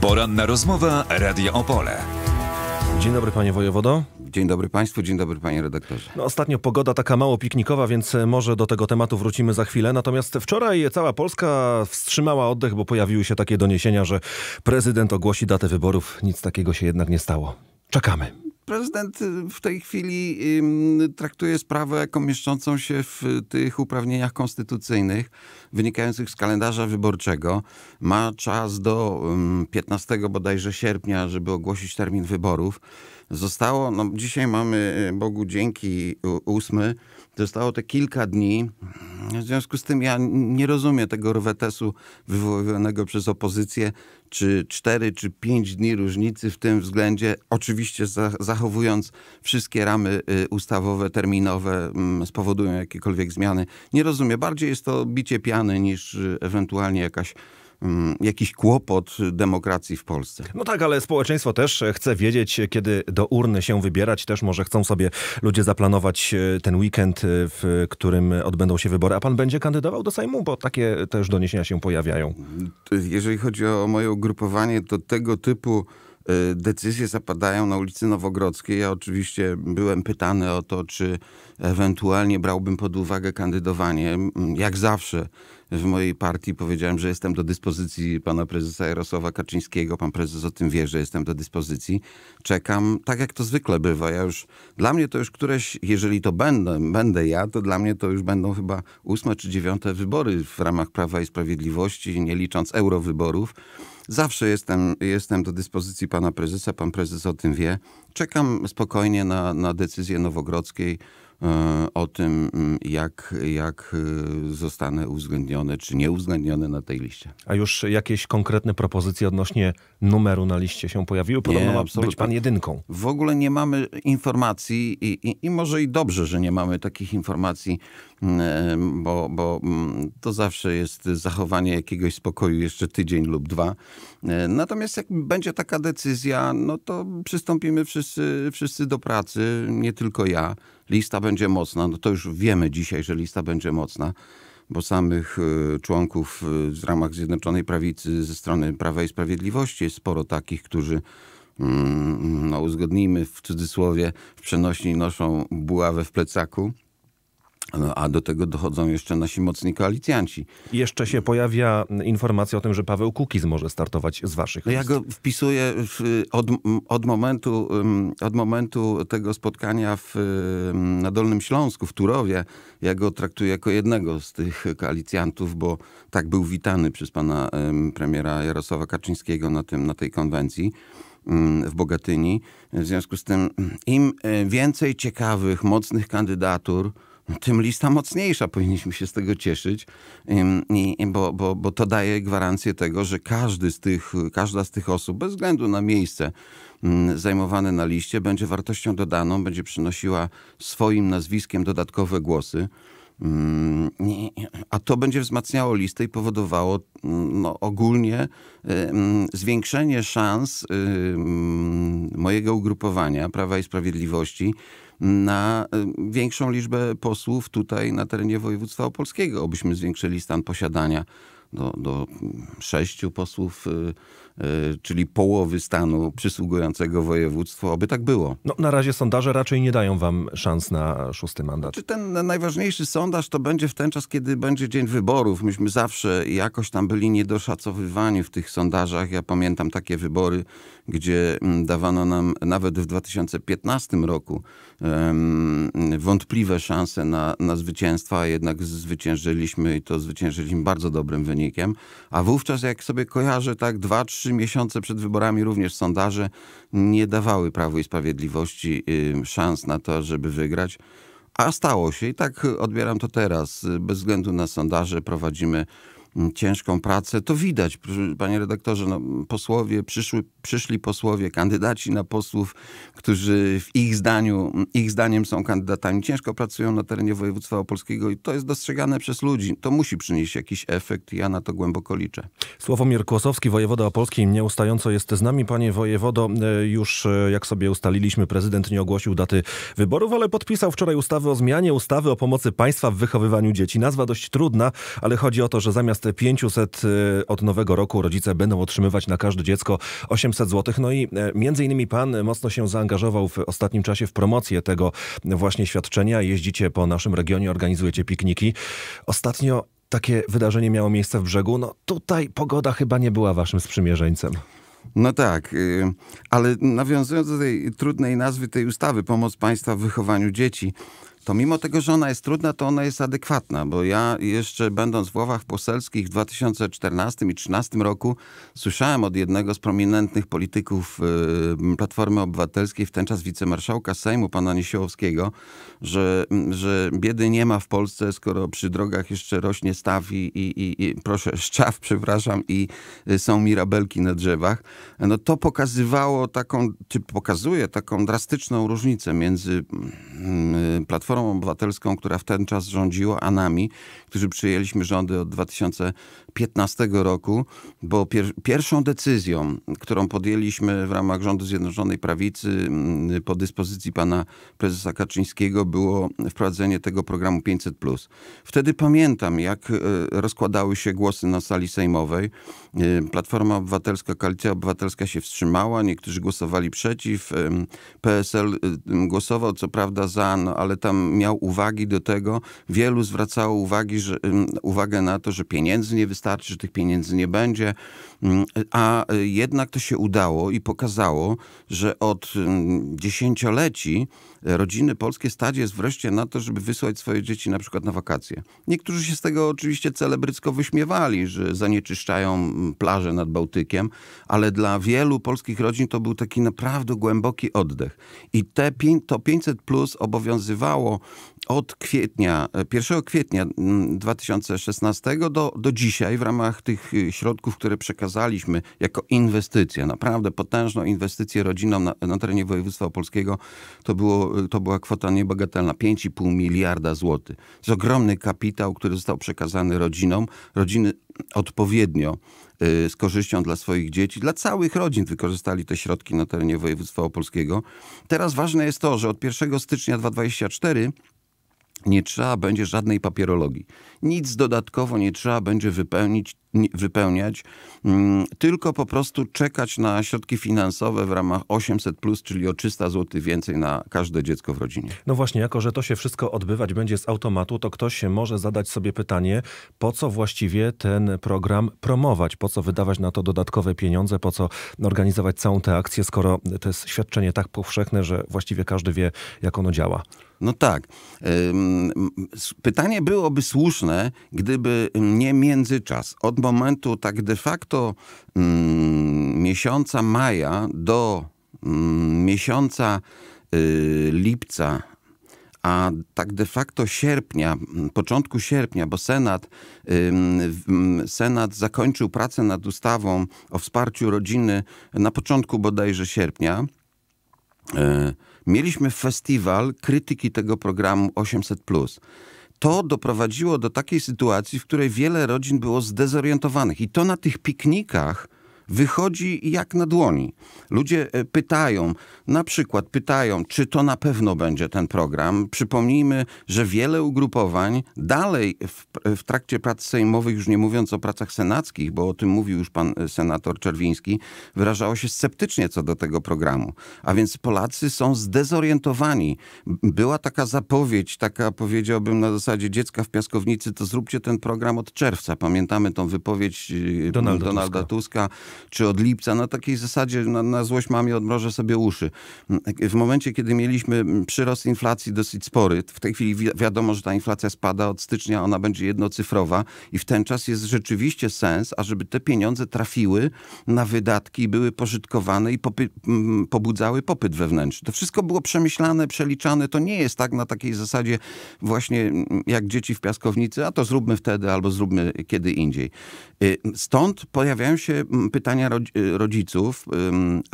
Poranna rozmowa Radio Opole. Dzień dobry panie wojewodo. Dzień dobry państwu, dzień dobry panie redaktorze. No, ostatnio pogoda taka mało piknikowa, więc e, może do tego tematu wrócimy za chwilę. Natomiast wczoraj cała Polska wstrzymała oddech, bo pojawiły się takie doniesienia, że prezydent ogłosi datę wyborów. Nic takiego się jednak nie stało. Czekamy prezydent y, w tej chwili traktuje sprawę jako mieszczącą się w tych uprawnieniach konstytucyjnych wynikających z kalendarza wyborczego. Ma czas do 15 bodajże sierpnia, żeby ogłosić termin wyborów. Zostało, no dzisiaj mamy y, Bogu dzięki ósmy Zostało te kilka dni. W związku z tym ja nie rozumiem tego rwetesu wywoływanego przez opozycję, czy cztery, czy pięć dni różnicy w tym względzie, oczywiście zachowując wszystkie ramy y, ustawowe, terminowe, mm, spowodują jakiekolwiek zmiany. Nie rozumiem. Bardziej jest to bicie piany niż y, ewentualnie jakaś Mm, jakiś kłopot demokracji w Polsce. No tak, ale społeczeństwo też chce wiedzieć, kiedy do urny się wybierać. Też może chcą sobie ludzie zaplanować e, ten weekend, e, w którym odbędą się wybory. A pan będzie kandydował do Sejmu? Bo takie też doniesienia się pojawiają. Jeżeli chodzi o moje ugrupowanie, to tego typu e, decyzje zapadają na ulicy Nowogrodzkiej. Ja oczywiście byłem pytany o to, czy ewentualnie brałbym pod uwagę kandydowanie. Mm, jak zawsze w mojej partii powiedziałem, że jestem do dyspozycji pana prezesa Jarosława Kaczyńskiego. Pan prezes o tym wie, że jestem do dyspozycji. Czekam, tak jak to zwykle bywa. Ja już, dla mnie to już któreś, jeżeli to będę, będę ja, to dla mnie to już będą chyba ósme czy dziewiąte wybory w ramach Prawa i Sprawiedliwości, nie licząc eurowyborów. Zawsze jestem, jestem do dyspozycji pana prezesa, pan prezes o tym wie. Czekam spokojnie na, na decyzję Nowogrodzkiej. E, o tym, mm, jak, jak e, zostanę uwzględniony czy nieuwzględnione na tej liście. A już jakieś konkretne propozycje odnośnie numeru na liście się pojawiły? Podobno nie, ma absolutnie. być pan jedynką. W ogóle nie mamy informacji i, i, i może i dobrze, że nie mamy takich informacji bo, bo mm, to zawsze jest zachowanie jakiegoś spokoju jeszcze tydzień lub dwa. Natomiast jak będzie taka decyzja, no to przystąpimy wszyscy, wszyscy do pracy, nie tylko ja. Lista będzie mocna, no to już wiemy dzisiaj, że lista będzie mocna bo samych e, członków e, w ramach Zjednoczonej Prawicy ze strony Prawa i Sprawiedliwości jest sporo takich, którzy mm, no, uzgodnijmy w cudzysłowie, w przenośni noszą buławę w plecaku no, a do tego dochodzą jeszcze nasi mocni koalicjanci. Jeszcze się pojawia informacja o tym, że Paweł Kukiz może startować z waszych no Ja go wpisuję od, od, momentu, od momentu tego spotkania w, na Dolnym Śląsku, w Turowie. Ja go traktuję jako jednego z tych koalicjantów, bo tak był witany przez pana premiera Jarosława Kaczyńskiego na, tym, na tej konwencji w Bogatyni. W związku z tym im y, więcej ciekawych, mocnych kandydatur tym lista mocniejsza. Powinniśmy się z tego cieszyć, i, bo, bo, bo to daje gwarancję tego, że każdy z tych, każda z tych osób, bez względu na miejsce zajmowane na liście, będzie wartością dodaną, będzie przynosiła swoim nazwiskiem dodatkowe głosy. A to będzie wzmacniało listę i powodowało no, ogólnie zwiększenie szans mojego ugrupowania Prawa i Sprawiedliwości na y, większą liczbę posłów tutaj na terenie województwa opolskiego, abyśmy zwiększyli stan posiadania do, do sześciu posłów, y, y, czyli połowy stanu przysługującego województwu, aby tak było. No, na razie sondaże raczej nie dają wam szans na szósty mandat. Czy znaczy, ten najważniejszy sondaż to będzie w ten czas, kiedy będzie dzień wyborów. Myśmy zawsze jakoś tam byli niedoszacowywani w tych sondażach. Ja pamiętam takie wybory, gdzie mm, dawano nam nawet w 2015 roku um, wątpliwe szanse na, na zwycięstwa, a jednak zwyciężyliśmy i to zwyciężyliśmy bardzo dobrym wynikiem a wówczas jak sobie kojarzę, tak dwa, trzy miesiące przed wyborami również sondaże nie dawały Prawu i Sprawiedliwości szans na to, żeby wygrać. A stało się i tak odbieram to teraz. Bez względu na sondaże prowadzimy ciężką pracę. To widać, panie redaktorze, no, posłowie, przyszły, przyszli posłowie, kandydaci na posłów, którzy w ich zdaniu, ich zdaniem są kandydatami, ciężko pracują na terenie województwa opolskiego i to jest dostrzegane przez ludzi. To musi przynieść jakiś efekt i ja na to głęboko liczę. Sławomir Kłosowski, wojewoda opolski, nieustająco jest z nami. Panie wojewodo, e, już e, jak sobie ustaliliśmy, prezydent nie ogłosił daty wyborów, ale podpisał wczoraj ustawę o zmianie ustawy o pomocy państwa w wychowywaniu dzieci. Nazwa dość trudna, ale chodzi o to, że zamiast Natomiast 500 y, od nowego roku rodzice będą otrzymywać na każde dziecko 800 zł. No i e, między innymi pan mocno się zaangażował w ostatnim czasie w promocję tego właśnie świadczenia. Jeździcie po naszym regionie, organizujecie pikniki. Ostatnio takie wydarzenie miało miejsce w brzegu. No tutaj pogoda chyba nie była waszym sprzymierzeńcem. No tak, y, ale nawiązując do tej trudnej nazwy tej ustawy, pomoc państwa w wychowaniu dzieci, to mimo tego, że ona jest trudna, to ona jest adekwatna, bo ja jeszcze będąc w ławach poselskich w 2014 i 2013 roku słyszałem od jednego z prominentnych polityków y, Platformy Obywatelskiej, w ten czas wicemarszałka Sejmu, pana Niesiołowskiego, że, mm, że biedy nie ma w Polsce, skoro przy drogach jeszcze rośnie staw i, i, i, proszę, szczaw, przepraszam, i y, są mirabelki na drzewach. No to pokazywało taką, czy pokazuje taką drastyczną różnicę między mm, y, Platformą Platformą Obywatelską, która w ten czas rządziła, a nami, którzy przyjęliśmy rządy od 2015 roku, bo pier pierwszą decyzją, którą podjęliśmy w ramach rządu Zjednoczonej Prawicy mm, po dyspozycji pana prezesa Kaczyńskiego było wprowadzenie tego programu 500. Wtedy pamiętam, jak e, rozkładały się głosy na sali sejmowej. E, Platforma Obywatelska, Koalicja Obywatelska się wstrzymała, niektórzy głosowali przeciw. E, PSL głosował co prawda za, no, ale tam miał uwagi do tego, wielu zwracało uwagi, że, uwagę na to, że pieniędzy nie wystarczy, że tych pieniędzy nie będzie, a y, jednak to się udało i pokazało, że od dziesięcioleci rodziny polskie stać jest wreszcie na to, żeby wysłać swoje dzieci na przykład na wakacje. Niektórzy się z tego oczywiście celebrycko wyśmiewali, że zanieczyszczają mm, plaże nad Bałtykiem, ale dla wielu polskich rodzin to był taki naprawdę głęboki oddech. I te, to 500 plus obowiązywało od kwietnia, 1 e, kwietnia 2016 mm, do, do dzisiaj w ramach tych y, środków, które przekazaliśmy jako inwestycje, naprawdę potężną inwestycję rodzinom na, na terenie województwa opolskiego, to, było, y, to była kwota niebagatelna, 5,5 miliarda złotych. To jest ogromny kapitał, który został przekazany rodzinom. Rodziny odpowiednio y, z korzyścią dla swoich dzieci, dla całych rodzin wykorzystali te środki na terenie województwa opolskiego. Teraz ważne jest to, że od 1 stycznia 2024 nie trzeba będzie żadnej papierologii. Nic dodatkowo nie trzeba będzie wypełnić, wypełniać, mm, tylko po prostu czekać na środki finansowe w ramach 800, czyli o 300 zł więcej na każde dziecko w rodzinie. No właśnie, jako że to się wszystko odbywać będzie z automatu, to ktoś się może zadać sobie pytanie, po co właściwie ten program promować? Po co wydawać na to dodatkowe pieniądze? Po co organizować całą tę akcję, skoro to jest świadczenie tak powszechne, że właściwie każdy wie, jak ono działa? No tak. Pytanie byłoby słuszne zrobione, gdyby nie międzyczas od momentu tak de facto mm, miesiąca maja do mm, miesiąca y, lipca a tak de facto sierpnia, mm, początku sierpnia, bo Senat, y, mm, Senat zakończył pracę nad ustawą o wsparciu rodziny na początku bodajże sierpnia. Y, mieliśmy festiwal krytyki tego programu 800 to doprowadziło do takiej sytuacji, w której wiele rodzin było zdezorientowanych. I to na tych piknikach wychodzi jak na dłoni. Ludzie e, pytają, na przykład pytają, czy to na pewno będzie ten program. Przypomnijmy, że wiele ugrupowań dalej w, e, w trakcie prac sejmowych, już nie mówiąc o pracach senackich, bo o tym mówił już pan e, senator Czerwiński, wyrażało się sceptycznie co do tego programu. A więc Polacy są zdezorientowani. Była taka zapowiedź, taka powiedziałbym na zasadzie dziecka w piaskownicy, to zróbcie ten program od czerwca. Pamiętamy tą wypowiedź Donalda, Donalda Tuska. Tuska czy od lipca, na takiej zasadzie na, na złość mamie odmrożę sobie uszy. W momencie, kiedy mieliśmy przyrost inflacji dosyć spory, w tej chwili wi wiadomo, że ta inflacja spada od stycznia, ona będzie jednocyfrowa i w ten czas jest rzeczywiście sens, ażeby te pieniądze trafiły na wydatki, były pożytkowane i pobudzały popyt wewnętrzny. To wszystko było przemyślane, przeliczane. To nie jest tak na takiej zasadzie właśnie jak dzieci w piaskownicy, a to zróbmy wtedy albo zróbmy kiedy indziej. Y, stąd pojawiają się pytania, pytania y, rodziców,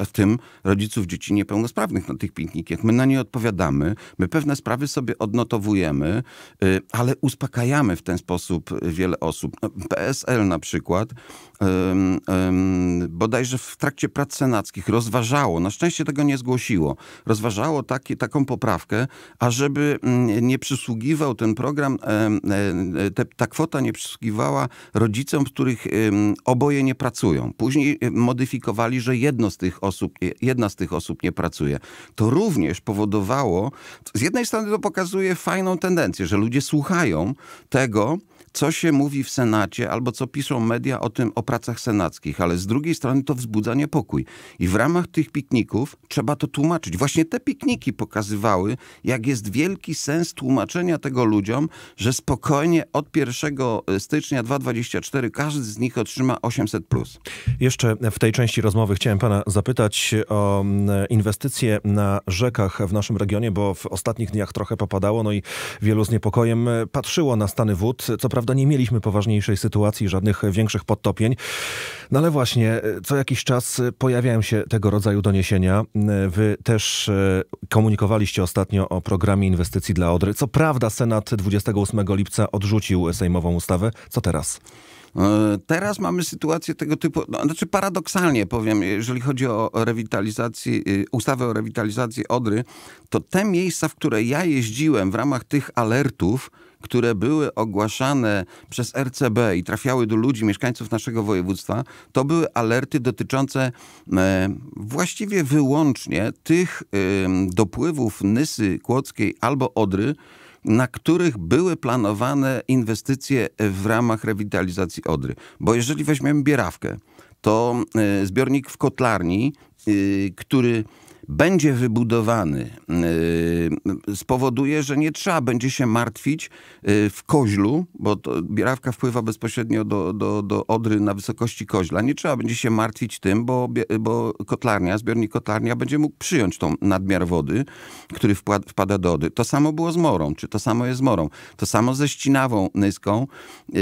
w tym rodziców dzieci niepełnosprawnych na no tych piknikach. My na nie odpowiadamy, my pewne sprawy sobie odnotowujemy, y, ale uspokajamy w ten sposób wiele osób. No, PSL na przykład bodajże w trakcie prac senackich rozważało, na szczęście tego nie zgłosiło, rozważało taki, taką poprawkę, ażeby mm, nie przysługiwał ten program, e, te, ta kwota nie przysługiwała rodzicom, których oboje nie pracują. Później modyfikowali, że jedno z tych osób, e, jedna z tych osób nie pracuje. To również powodowało, z jednej strony to pokazuje fajną tendencję, że ludzie słuchają tego, co się mówi w Senacie albo co piszą media o tym, o pracach senackich, ale z drugiej strony to wzbudza niepokój. I w ramach tych pikników trzeba to tłumaczyć. Właśnie te pikniki pokazywały, jak jest wielki sens tłumaczenia tego ludziom, że spokojnie od 1 e, stycznia 2024 każdy z nich otrzyma 800. Plus. Jeszcze w tej części rozmowy chciałem pana zapytać o mm, inwestycje na rzekach w naszym regionie, bo w ostatnich dniach trochę popadało, no i wielu z niepokojem e, patrzyło na stany wód. Co prawda prawda nie mieliśmy poważniejszej sytuacji, żadnych e, większych podtopień. No ale właśnie, e, co jakiś czas e, pojawiają się tego rodzaju doniesienia. Wy też komunikowaliście ostatnio o programie inwestycji dla Odry. Co prawda Senat 28 lipca odrzucił sejmową ustawę. Co teraz? Teraz mamy sytuację tego typu, no, znaczy paradoksalnie powiem, jeżeli chodzi o rewitalizację, y, ustawę o rewitalizacji Odry, to te miejsca, w które ja jeździłem w ramach tych alertów, które były ogłaszane przez RCB i trafiały do ludzi, mieszkańców naszego województwa, to były alerty dotyczące e, właściwie wyłącznie tych dopływów Nysy Kłodzkiej albo Odry, na których były planowane inwestycje w ramach rewitalizacji Odry. Bo jeżeli weźmiemy Bierawkę, to e, zbiornik w Kotlarni, y, który będzie wybudowany, yy, spowoduje, że nie trzeba będzie się martwić yy, w koźlu, bo to bierawka wpływa bezpośrednio do, do, do odry na wysokości koźla. Nie trzeba będzie się martwić tym, bo, bo kotlarnia, zbiornik kotlarnia będzie mógł przyjąć tą nadmiar wody, który wpada do odry. To samo było z morą, czy to samo jest z morą. To samo ze ścinawą nyską, yy,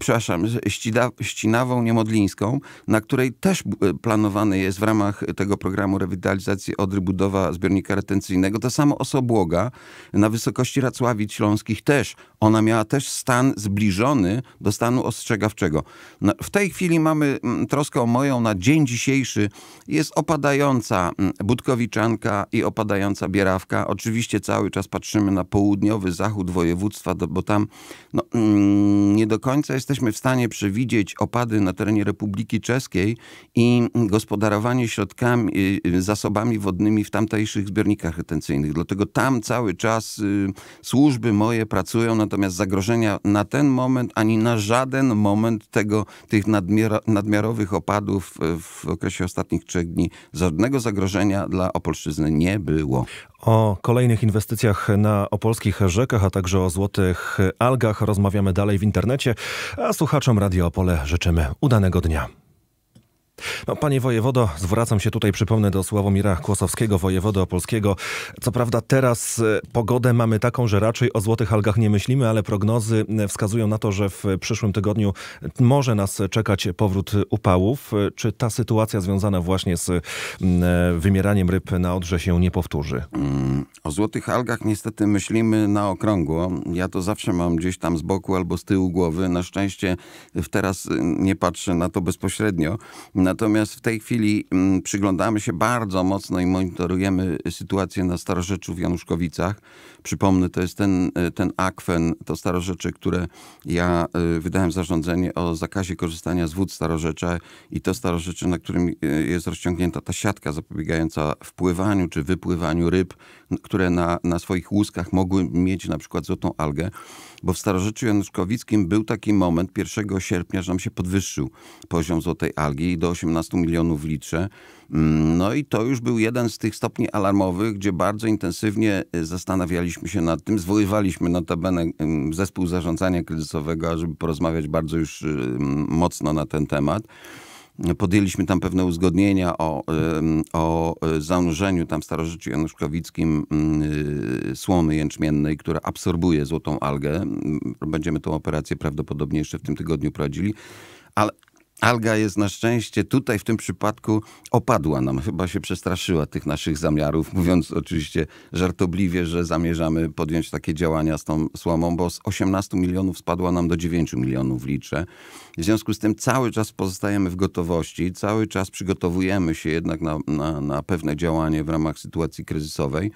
przepraszam, ścida, ścinawą niemodlińską, na której też yy, planowany jest w ramach tego programu rewitalizacji odrybudowa zbiornika retencyjnego. Ta sama osobłoga na wysokości Racławic Śląskich też. Ona miała też stan zbliżony do stanu ostrzegawczego. No, w tej chwili mamy mm, troskę o moją na dzień dzisiejszy. Jest opadająca mm, Budkowiczanka i opadająca Bierawka. Oczywiście cały czas patrzymy na południowy zachód województwa, bo tam no, mm, nie do końca jesteśmy w stanie przewidzieć opady na terenie Republiki Czeskiej i gospodarowanie środkami, y, zasobami wodnymi w tamtejszych zbiornikach retencyjnych. Dlatego tam cały czas y, służby moje pracują, natomiast zagrożenia na ten moment, ani na żaden moment tego, tych nadmiar, nadmiarowych opadów y, w okresie ostatnich trzech dni, żadnego zagrożenia dla Opolszczyzny nie było. O kolejnych inwestycjach na opolskich rzekach, a także o złotych algach rozmawiamy dalej w internecie, a słuchaczom Radio Opole życzymy udanego dnia. No, panie wojewodo, zwracam się tutaj, przypomnę, do Sławomira Kłosowskiego, wojewody opolskiego. Co prawda teraz e, pogodę mamy taką, że raczej o złotych algach nie myślimy, ale prognozy e, wskazują na to, że w przyszłym tygodniu może nas czekać powrót upałów. E, czy ta sytuacja związana właśnie z wymieraniem ryb na Odrze się nie powtórzy? Mm, o złotych algach niestety myślimy na okrągło. Ja to zawsze mam gdzieś tam z boku albo z tyłu głowy. Na szczęście teraz nie patrzę na to bezpośrednio. Natomiast w tej chwili mm, przyglądamy się bardzo mocno i monitorujemy sytuację na Starorzeczu w Januszkowicach. Przypomnę, to jest ten, e, ten akwen, to Starorzecze, które ja e, wydałem zarządzenie o zakazie korzystania z wód Starorzecza i to Starorzecze, na którym e, jest rozciągnięta ta siatka zapobiegająca wpływaniu czy wypływaniu ryb, które na, na swoich łuskach mogły mieć na przykład złotą algę, bo w starożytniu januszkowickim był taki moment 1 sierpnia, że nam się podwyższył poziom złotej algi do 18 milionów litrze. Mm, no i to już był jeden z tych stopni alarmowych, gdzie bardzo intensywnie e, zastanawialiśmy się nad tym. Zwoływaliśmy notabene mm, zespół zarządzania kryzysowego, żeby porozmawiać bardzo już e, mocno na ten temat. Podjęliśmy tam pewne uzgodnienia o, o e, zanurzeniu tam w starożycie januszkowickim mm, e, słony jęczmiennej, która absorbuje złotą algę. Będziemy tą operację prawdopodobnie jeszcze w tym tygodniu prowadzili. Ale Alga jest na szczęście tutaj w tym przypadku opadła nam, chyba się przestraszyła tych naszych zamiarów, mówiąc oczywiście żartobliwie, że zamierzamy podjąć takie działania z tą słomą, bo z 18 milionów spadła nam do 9 milionów liczę. W związku z tym cały czas pozostajemy w gotowości, cały czas przygotowujemy się jednak na, na, na pewne działanie w ramach sytuacji kryzysowej.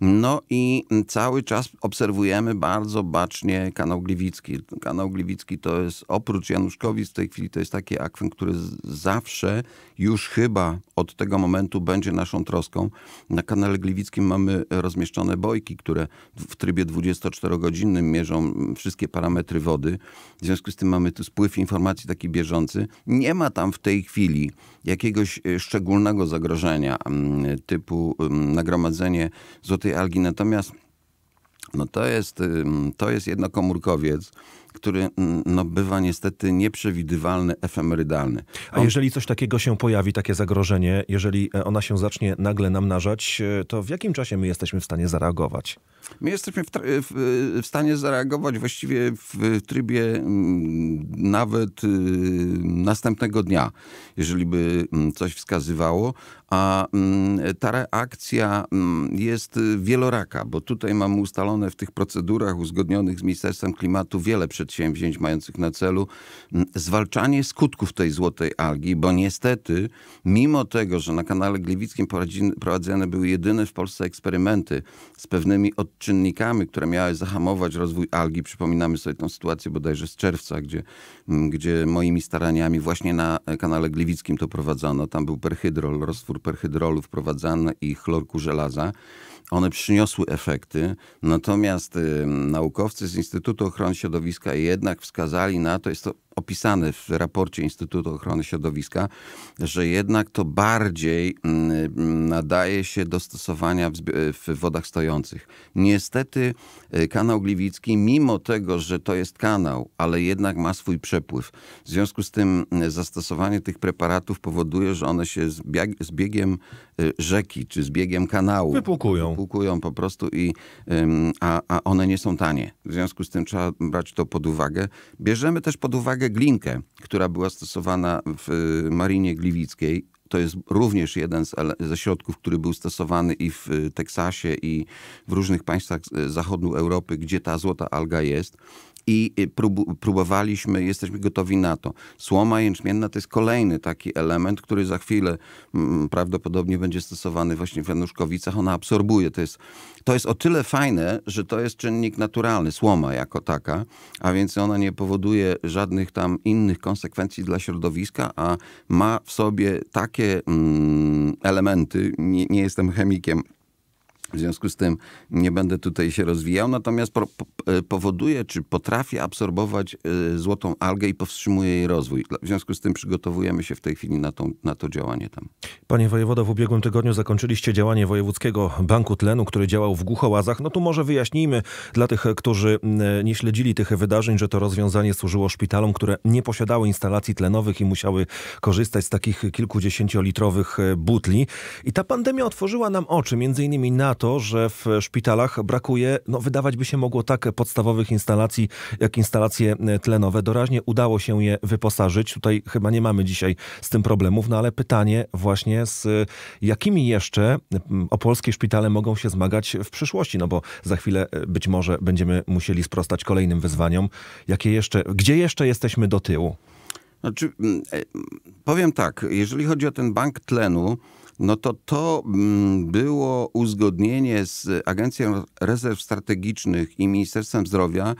No i cały czas obserwujemy bardzo bacznie kanał Gliwicki. Kanał Gliwicki to jest, oprócz Januszkowic w tej chwili, to jest taki akwen, który zawsze już chyba od tego momentu będzie naszą troską. Na kanale Gliwickim mamy rozmieszczone bojki, które w trybie 24-godzinnym mierzą wszystkie parametry wody. W związku z tym mamy tu spływ informacji taki bieżący. Nie ma tam w tej chwili jakiegoś e, szczególnego zagrożenia mm, typu mm, nagromadzenie złotej tej algi. Natomiast no to, jest, to jest jednokomórkowiec, który mm, no, bywa niestety nieprzewidywalny, efemerydalny. On... A jeżeli coś takiego się pojawi, takie zagrożenie, jeżeli e, ona się zacznie nagle namnażać, e, to w jakim czasie my jesteśmy w stanie zareagować? My jesteśmy w, w, w stanie zareagować właściwie w trybie mm, nawet y, następnego dnia, jeżeli by mm, coś wskazywało, a ta reakcja jest y, wieloraka, bo tutaj mamy ustalone w tych procedurach uzgodnionych z Ministerstwem Klimatu wiele przepisów, przedsięwzięć mających na celu mm, zwalczanie skutków tej złotej algi, bo niestety, mimo tego, że na kanale Gliwickim prowadzone były jedyne w Polsce eksperymenty z pewnymi odczynnikami, które miały zahamować rozwój algi, przypominamy sobie tę sytuację bodajże z czerwca, gdzie, mm, gdzie moimi staraniami właśnie na kanale Gliwickim to prowadzono. Tam był perhydrol, roztwór perhydrolu wprowadzany i chlorku żelaza. One przyniosły efekty, natomiast naukowcy z Instytutu Ochrony Środowiska jednak wskazali na to, jest to opisane w raporcie Instytutu Ochrony Środowiska, że jednak to bardziej mm, mm, nadaje się do stosowania w wodach stojących. Niestety e, kanał Gliwicki, mimo tego, że to jest kanał, ale jednak ma swój przepływ. W związku z tym mm, zastosowanie tych preparatów powoduje, że one się z, z biegiem e, rzeki czy z biegiem kanału wypłukują, wypłukują po prostu i a, a one nie są tanie. W związku z tym trzeba brać to pod uwagę. Bierzemy też pod uwagę uwagę glinkę, która była stosowana w y, Marinie Gliwickiej. To jest również jeden z, ze środków, który był stosowany i w y, Teksasie, i w różnych państwach y, zachodniej Europy, gdzie ta złota alga jest i y, prób, próbowaliśmy, jesteśmy gotowi na to. Słoma jęczmienna to jest kolejny taki element, który za chwilę m, mm, mm, prawdopodobnie będzie stosowany właśnie w Januszkowicach. Ona absorbuje. To jest, to jest o tyle fajne, że to jest czynnik naturalny, słoma jako taka, a więc ona nie powoduje żadnych tam innych konsekwencji dla środowiska, a ma w sobie takie mm, elementy, nie, nie jestem chemikiem, w związku z tym nie będę tutaj się rozwijał, natomiast po, po, e, powoduje, czy potrafi absorbować e, złotą algę i powstrzymuje jej rozwój. W związku z tym przygotowujemy się w tej chwili na, tą, na to działanie tam. Panie wojewodo, w ubiegłym tygodniu zakończyliście działanie Wojewódzkiego Banku Tlenu, który działał w Głuchołazach. No tu może wyjaśnijmy dla tych, którzy e, nie śledzili tych wydarzeń, że to rozwiązanie służyło szpitalom, które nie posiadały instalacji tlenowych i musiały korzystać z takich kilkudziesięciolitrowych butli. I ta pandemia otworzyła nam oczy, między innymi na to, że w szpitalach brakuje, no wydawać by się mogło tak podstawowych instalacji, jak instalacje e, tlenowe. Doraźnie udało się je wyposażyć. Tutaj chyba nie mamy dzisiaj z tym problemów, no ale pytanie właśnie z e, jakimi jeszcze opolskie szpitale mogą się zmagać w przyszłości, no bo za chwilę e, być może będziemy musieli sprostać kolejnym wyzwaniom. Jakie jeszcze, gdzie jeszcze jesteśmy do tyłu? Znaczy, powiem tak, jeżeli chodzi o ten bank tlenu, no to to mm, było uzgodnienie z Agencją Rezerw Strategicznych i Ministerstwem Zdrowia,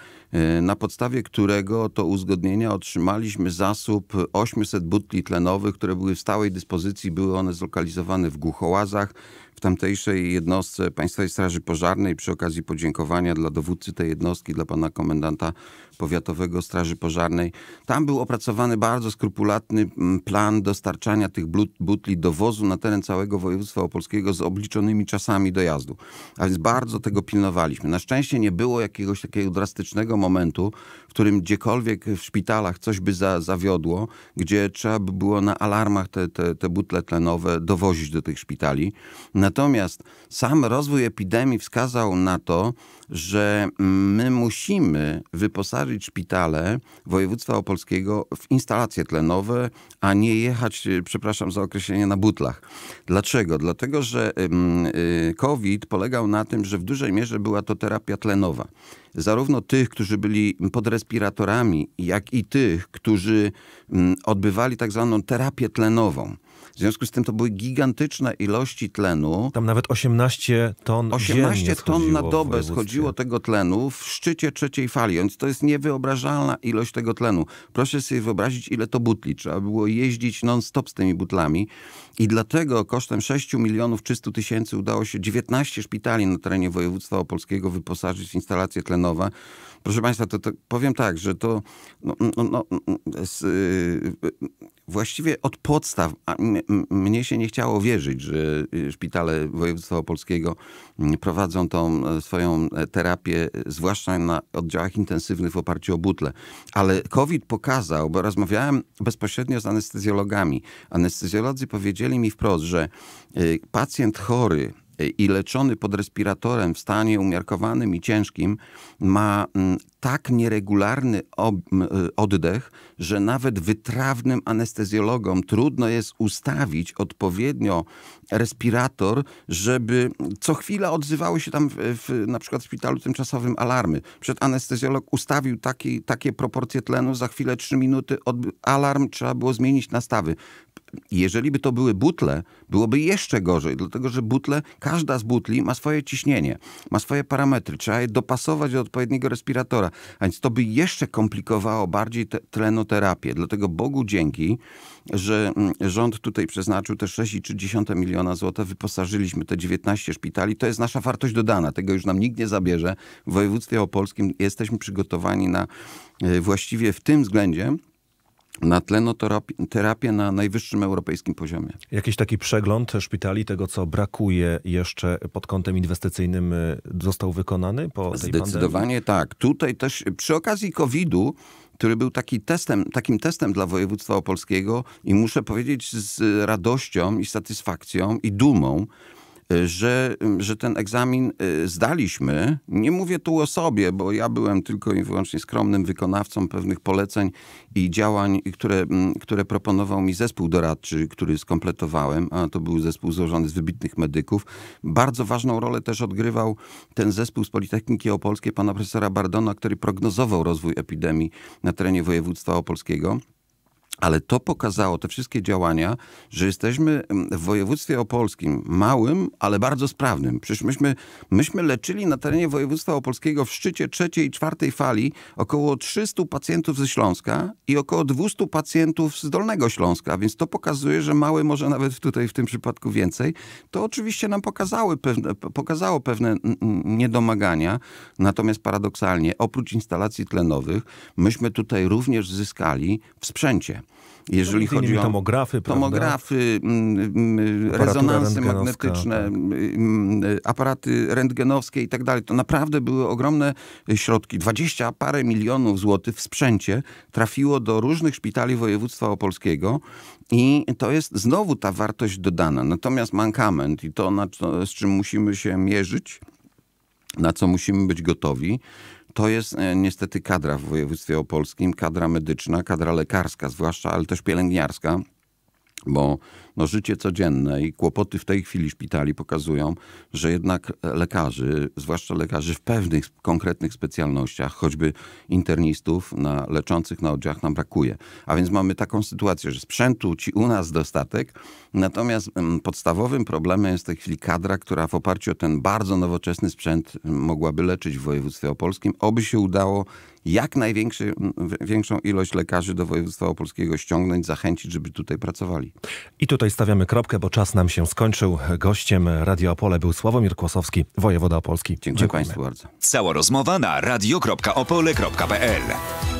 Y, na podstawie którego to uzgodnienia otrzymaliśmy zasób 800 butli tlenowych, które były w stałej dyspozycji. Były one zlokalizowane w Głuchołazach, w tamtejszej jednostce Państwowej Straży Pożarnej. Przy okazji podziękowania dla dowódcy tej jednostki, dla pana komendanta powiatowego Straży Pożarnej. Tam był opracowany bardzo skrupulatny mm, plan dostarczania tych butli do wozu na teren całego województwa opolskiego z obliczonymi czasami dojazdu. A więc bardzo tego pilnowaliśmy. Na szczęście nie było jakiegoś takiego drastycznego momentu, w którym gdziekolwiek w szpitalach coś by za, zawiodło, gdzie trzeba by było na alarmach te, te, te butle tlenowe dowozić do tych szpitali. Natomiast sam rozwój epidemii wskazał na to, że my musimy wyposażyć szpitale województwa opolskiego w instalacje tlenowe, a nie jechać, y, przepraszam za określenie, na butlach. Dlaczego? Dlatego, że y, COVID polegał na tym, że w dużej mierze była to terapia tlenowa. Zarówno tych, którzy byli pod respiratorami, jak i tych, którzy odbywali tak zwaną terapię tlenową. W związku z tym to były gigantyczne ilości tlenu. Tam nawet 18 ton 18 ton na dobę schodziło tego tlenu w szczycie trzeciej fali. Więc to jest niewyobrażalna ilość tego tlenu. Proszę sobie wyobrazić, ile to butli. Trzeba było jeździć non-stop z tymi butlami. I dlatego kosztem 6 milionów 300 tysięcy udało się 19 szpitali na terenie województwa opolskiego wyposażyć w instalacje tlenowe. Proszę Państwa, to, to powiem tak, że to no, no, no, no z, y, właściwie od podstaw mnie się nie chciało wierzyć, że y, szpitale województwa opolskiego mm, prowadzą tą e, swoją e, terapię, e, zwłaszcza na oddziałach intensywnych w oparciu o butle. Ale COVID pokazał, bo rozmawiałem bezpośrednio z anestezjologami. Anestezjolodzy powiedzieli mi wprost, że y, pacjent chory i leczony pod respiratorem w stanie umiarkowanym i ciężkim ma mm, tak nieregularny y, oddech, że nawet wytrawnym anestezjologom trudno jest ustawić odpowiednio respirator, żeby co chwila odzywały się tam w, w, na przykład w szpitalu tymczasowym alarmy. Przed anestezjolog ustawił taki, takie proporcje tlenu, za chwilę 3 minuty od, alarm, trzeba było zmienić nastawy. Jeżeli by to były butle, byłoby jeszcze gorzej, dlatego że butle, każda z butli ma swoje ciśnienie, ma swoje parametry, trzeba je dopasować do odpowiedniego respiratora. A więc to by jeszcze komplikowało bardziej te, tlenoterapię. Dlatego Bogu dzięki, że mm, rząd tutaj przeznaczył te 6,3 miliona złotych, wyposażyliśmy te 19 szpitali. To jest nasza wartość dodana, tego już nam nikt nie zabierze. W województwie opolskim jesteśmy przygotowani na e, właściwie w tym względzie, na terapię na najwyższym europejskim poziomie. Jakiś taki przegląd szpitali, tego co brakuje jeszcze pod kątem inwestycyjnym y, został wykonany po tej Zdecydowanie pandemii? tak. Tutaj też przy okazji COVID-u który był taki testem, takim testem dla województwa opolskiego i muszę powiedzieć z radością i satysfakcją i dumą, że, że ten egzamin y, zdaliśmy. Nie mówię tu o sobie, bo ja byłem tylko i wyłącznie skromnym wykonawcą pewnych poleceń i działań, które, które proponował mi zespół doradczy, który skompletowałem, a to był zespół złożony z wybitnych medyków. Bardzo ważną rolę też odgrywał ten zespół z Politechniki Opolskiej pana profesora Bardona, który prognozował rozwój epidemii na terenie województwa opolskiego. Ale to pokazało, te wszystkie działania, że jesteśmy mm, w województwie opolskim małym, ale bardzo sprawnym. Przecież myśmy, myśmy leczyli na terenie województwa opolskiego w szczycie trzeciej i czwartej fali około 300 pacjentów ze Śląska i około 200 pacjentów z Dolnego Śląska, więc to pokazuje, że mały może nawet tutaj w tym przypadku więcej. To oczywiście nam pokazały pewne, pokazało pewne niedomagania, natomiast paradoksalnie oprócz instalacji tlenowych myśmy tutaj również zyskali w sprzęcie. No, Jeżeli chodzi o tomografy, mm, mm, rezonansy magnetyczne, tak. mm, aparaty rentgenowskie i tak dalej, to naprawdę były ogromne środki. Dwadzieścia parę milionów złotych w sprzęcie trafiło do różnych szpitali województwa opolskiego i to jest znowu ta wartość dodana. Natomiast mankament i to, z czym musimy się mierzyć, na co musimy być gotowi, to jest e, niestety kadra w województwie opolskim, kadra medyczna, kadra lekarska zwłaszcza, ale też pielęgniarska bo no, życie codzienne i kłopoty w tej chwili szpitali pokazują, że jednak lekarzy, zwłaszcza lekarzy w pewnych konkretnych specjalnościach, choćby internistów na, leczących na oddziałach nam brakuje. A więc mamy taką sytuację, że sprzętu ci u nas dostatek, natomiast mm, podstawowym problemem jest w tej chwili kadra, która w oparciu o ten bardzo nowoczesny sprzęt mm, mogłaby leczyć w województwie opolskim. Oby się udało jak największą ilość lekarzy do województwa opolskiego ściągnąć, zachęcić, żeby tutaj pracowali. I tutaj stawiamy kropkę, bo czas nam się skończył. Gościem Radio Opole był Sławomir Kłosowski, wojewoda opolski. Dziękuję Państwu bardzo. Cała rozmowa na radio.opole.pl